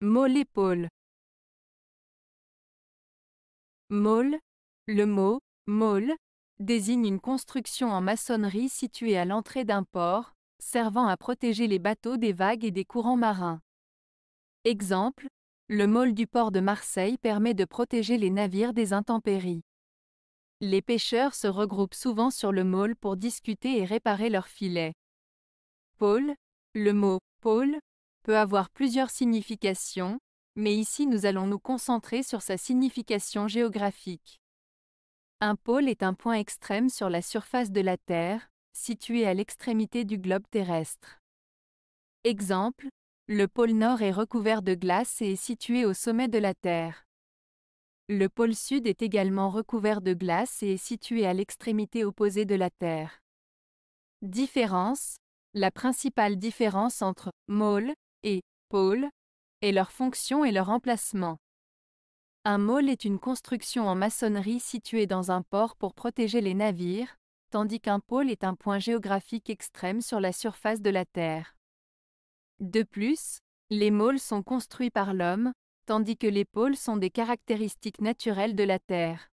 et pôle le mot môle » désigne une construction en maçonnerie située à l'entrée d'un port, servant à protéger les bateaux des vagues et des courants marins. Exemple, le môle du port de Marseille permet de protéger les navires des intempéries. Les pêcheurs se regroupent souvent sur le môle pour discuter et réparer leurs filets. Pôle, le mot pôle peut avoir plusieurs significations, mais ici nous allons nous concentrer sur sa signification géographique. Un pôle est un point extrême sur la surface de la Terre, situé à l'extrémité du globe terrestre. Exemple, le pôle Nord est recouvert de glace et est situé au sommet de la Terre. Le pôle Sud est également recouvert de glace et est situé à l'extrémité opposée de la Terre. Différence La principale différence entre môle et pôles » et leur fonction et leur emplacement. Un môle est une construction en maçonnerie située dans un port pour protéger les navires, tandis qu'un pôle est un point géographique extrême sur la surface de la Terre. De plus, les môles sont construits par l'homme, tandis que les pôles sont des caractéristiques naturelles de la Terre.